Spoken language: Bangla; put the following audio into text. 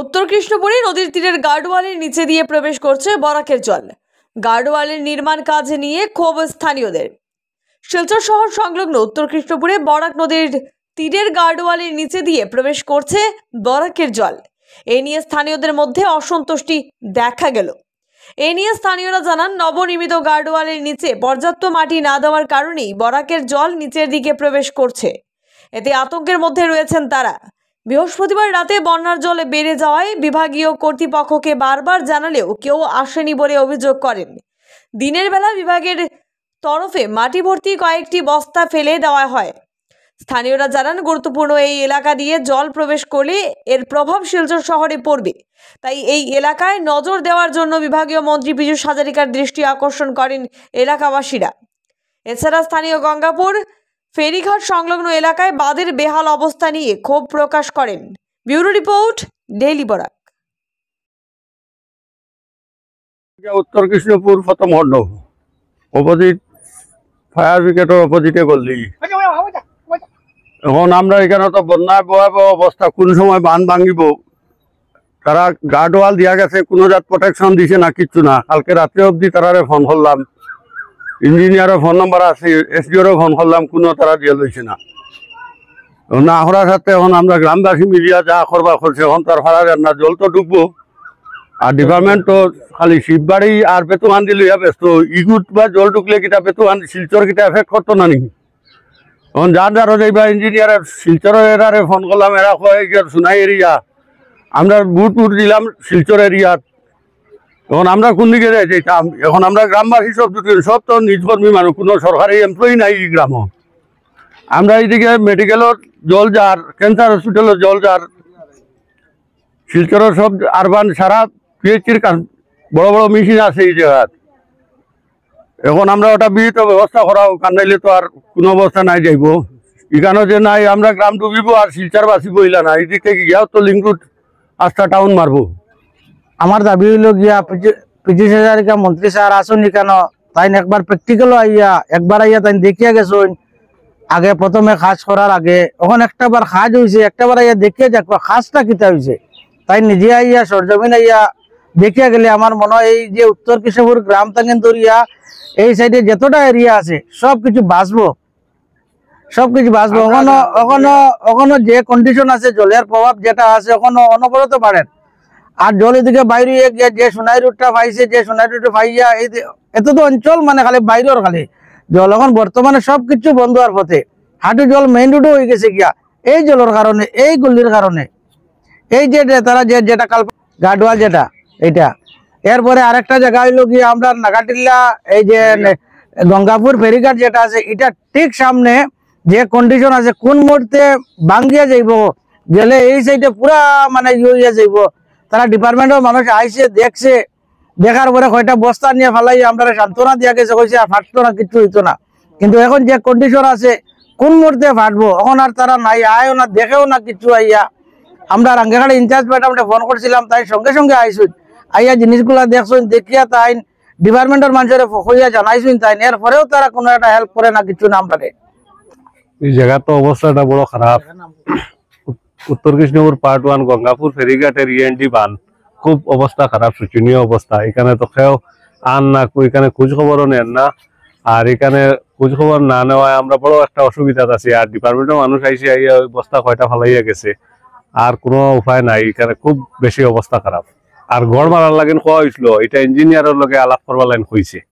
উত্তর কৃষ্ণপুরে নদীর তীরের গার্ডওয়ালের নিচে দিয়ে প্রবেশ করছে বরাকের জল গার্ডওয়ালের নির্মাণ কাজ নিয়ে ক্ষোভ স্থানীয়দের শিলচর শহর সংলগ্ন উত্তর কৃষ্ণপুরে বরাক নদীর তীরের গার্ডওয়ালের নিচে দিয়ে প্রবেশ করছে বরাকের জল এ নিয়ে স্থানীয়দের মধ্যে অসন্তুষ্টি দেখা গেল এ নিয়ে স্থানীয়রা জানান নবনির্মিত গার্ডওয়ালের নিচে পর্যাপ্ত মাটি না দেওয়ার কারণেই বরাকের জল নিচের দিকে প্রবেশ করছে এতে আতঙ্কের মধ্যে রয়েছেন তারা বৃহস্পতিবার রাতে বন্যার জলে বেড়ে যাওয়ায় বিভাগীয় কর্তৃপক্ষকে বারবার জানালেও কেউ আসেনি বলে অভিযোগ করেন দিনের বেলা বিভাগের তরফে মাটি ভর্তি কয়েকটি বস্তা ফেলে দেওয়া হয় স্থানীয়রা জানান গুরুত্বপূর্ণ এই এলাকা দিয়ে জল প্রবেশ করলে এর প্রভাব শিলচর শহরে পড়বে তাই এই এলাকায় নজর দেওয়ার জন্য বিভাগীয় মন্ত্রী পীযুষ হাজারিকার দৃষ্টি আকর্ষণ করেন এলাকাবাসীরা এছাড়া স্থানীয় গঙ্গাপুর ফেরিঘাট সংলগ্ন এলাকায় বাঁধের বেহাল অবস্থা নিয়ে ক্ষোভ প্রকাশ করেন ব্যুরো রিপোর্ট ডেইলি বরাক উত্তর কৃষ্ণপুর প্রথম হন্ড অপোজিট ফায়ার ব্রিগেডের অপোজিটে গলি এখন আমরা এখানে তো বন্যায় ভয়াবহ অবস্থা কোন সময় বান ভাঙিব তারা গার্ড ওয়াল দিয়া গেছে কোনো জাত প্রোটেকশন দিছে না কিচ্ছু না কালকে রাত্রে অবধি তারারে ফোন করলাম ইঞ্জিনিয়ারের ফোন নম্বর আছে এসপিওরও ফোন করলাম কোনো তারা দিয়ে লইছে না না হওয়ার সাথে এখন আমরা গ্রামবাসী মিডিয়া যা করবা করছে এখন তার ফার না জল তো ডুববো আর ডিপার্টমেন্ট তো খালি শিববাড়ি আর বেতুহান দিল ব্যস্ত ইগুট বা জল ঢুকলে কিটা বেতুহান শিলচর কিটা এফেক্ট করতো না নাকি এখন যার যারও যাইবা ইঞ্জিনিয়ারের শিলচর এরারে ফোন করলাম এরা কয় সোনাই এরিয়া আমরা বুট বুট দিলাম শিলচর এরিয়া এখন আমরা কোন দিকে যাইতাম এখন আমরা গ্রামবাসী সব সব তো নিজকর্মী মানুষ কোনো সরকারি এমপ্লয়ি নাই এই গ্রাম আমরা এইদিকে মেডিকেলত জল যার ক্যান্সার হসপিটালত জল যার শিলচরের সব আরবান সারা পিএইচির বড় বড় মেশিন আছে এই জায়গাত এখন আমরা ওটা বিহিত ব্যবস্থা করা কান্দাইলে তো আর কোনো অবস্থা নাই যাইব এখানে যে নাই আমরা গ্রাম ডুবিব আর শিলচর বাসিব ইলা না এইদিকে গিয়াও তো লিঙ্ক রুট আস্থা টাউন মারবো আমার দাবি হইল গিয়া পিজি হাজারিকা মন্ত্রী স্যার আসুন কেন তাই একবার প্র্যাকটিক্যালও আইয়া একবার আইয়া তাই দেখিয়া গেছ আগে প্রথমে খাস করার আগে ওখানে একটা বার খাজ হয়েছে একটা বার আইয়া দেখিয়া যাক খাসটা কিতা হয়েছে তাই নিজে আইয়া সরজমিন আইয়া দেখিয়া গেলে আমার মনে হয় এই যে উত্তর কৃষ্ণপুর গ্রাম থাকেন দরিয়া এই সাইডে যতটা এরিয়া আছে সব কিছু বাঁচবো সব কিছু বাঁচবো ওখানো ওখানো ওখানো যে কন্ডিশন আছে জলের প্রভাব যেটা আছে ওখানো অনবরত বাড়েন আর জল এদিকে বাইরে যে সোনাই রোডটা পাইছে যে সোনাই রুটটা পাইয়া এত তো অঞ্চল মানে খালি বাইরের খালি জল এখন বর্তমানে সবকিছু বন্ধ হওয়ার পথে হাঁটু জল মেইন রোডও হয়ে গেছে গিয়া এই জলের কারণে এই গল্লির কারণে এই যে তারা যে যেটা কাল গাডওয়াল যেটা এটা এরপরে আরেকটা জায়গা হইলো গিয়ে আমরা নাগাটিল্লা এই যে গঙ্গাপুর ফেরিঘাট যেটা আছে এটা ঠিক সামনে যে কন্ডিশন আছে কোন মুহূর্তে ভাঙ্গিয়া যাইব গেলে এই সাইডে পুরা মানে ইয়ে যাইব তারা ডিপার্টমেন্টের মানুষ আইসে দেখছে দেখার পরে কয়টা বস্তা নিয়ে ফালাই আমরা সান্ত্বনা দিয়া গেছে কইছে আর ফাটতো না কিছু হইতো না কিন্তু এখন যে কন্ডিশন আছে কোন মুহূর্তে ফাটবো এখন আর তারা নাই আয়ও না দেখেও না কিছু আইয়া আমরা রাঙ্গাঘাটে ইনচার্জ ম্যাডামটা ফোন করছিলাম তাই সঙ্গে সঙ্গে আইসুন আইয়া জিনিসগুলা দেখছুন দেখিয়া তাই ডিপার্টমেন্টের মানুষের হইয়া জানাইছুন তাই এর পরেও তারা কোনো একটা হেল্প করে না কিছু না আমরা এই জায়গা তো অবস্থাটা বড় খারাপ উত্তর কৃষ্ণপুর পার্ট ওয়ান গঙ্গাপুর ফেরিঘাটের ইএনডি e বান খুব অবস্থা খারাপ শোচনীয় অবস্থা এখানে তো খেয়েও আন না এখানে খোঁজখবরও নেন না আর এখানে খোঁজখবর না নেওয়ায় আমরা বড় একটা অসুবিধা আছি আর ডিপার্টমেন্টের মানুষ আইসি এই অবস্থা কয়টা ফালাইয়া গেছে আর কোনো উপায় নাই এখানে খুব বেশি অবস্থা খারাপ আর গড় মারার লাগেন খোয়া হয়েছিল এটা ইঞ্জিনিয়ারের লগে আলাপ করবার লাইন হয়েছে